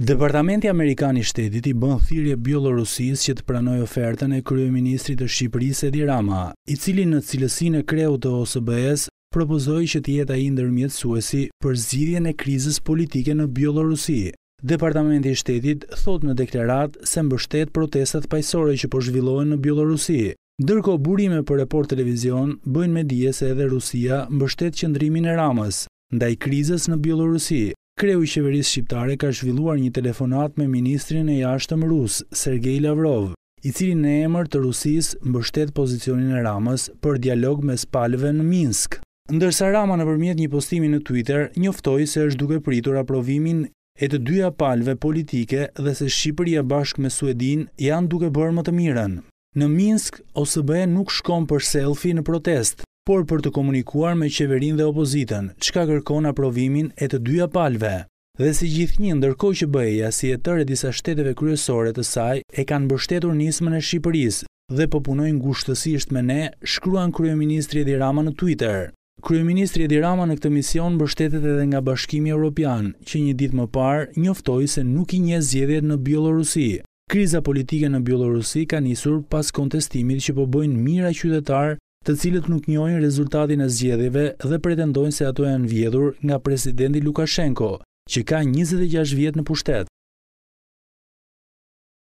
Departamenti Amerikan i Shtetit i bën thirrje Bielorusis që të pranojë ofertën e kryeministrit të Shqipërisë Edi Rama, i cili në cilësinë e kreu të OSBE-s propozoi që të jetë ai ndërmjetësuesi për zgjidhjen e krizës politike në Bielorusi. Departamenti i Shtetit thot në deklaratë se mbështet protestat paqësorë që po zhvillohen në Bielorusi. Dërko burime për report televizion bëjnë me dje se edhe Rusia mbështet qëndrimin e ramës, ndaj krizës në Bielorusi. Kreu i qeverisë shqiptare ka zhvilluar një telefonat me ministrin e jashtëm rus, Sergej Lavrov, i cili në emër të Rusisë mbështet pozicionin e Ramës për dialog me spalëve në Minsk. Ndërsa Rama nëpërmjet një postimi në Twitter njoftoi se është duke pritur aprovimin e të dyja palëve politike dhe se Shqipëria bashkë me Suedin janë duke bërë më të mirën. Në Minsk, OSBE nuk shkon për selfie në protest, por për të komunikuar me qeverin dhe opozitën, qka kërkon aprovimin e të dyja palve. Dhe si gjithë një ndërkoj që bëja, si e tërë e disa shteteve kryesore të saj, e kanë bështetur nismën e Shqipërisë dhe pëpunojnë po ngushtësisht me ne, shkruan Kryeministri Edi Rama në Twitter. Kryeministri Edi Rama në këtë mision bështetet edhe nga bashkimi Europian, që një ditë më parë njoftoj se nuk i nje zjedhjet në Bielorusi. Kriza politike në Bielorusi ka njësur pas kontestimit që po bëjnë mira qytetarë të cilët nuk njojnë rezultatin e zgjedhjeve dhe pretendojnë se ato janë vjedhur nga presidenti Lukashenko, që ka 26 vjetë në pushtet.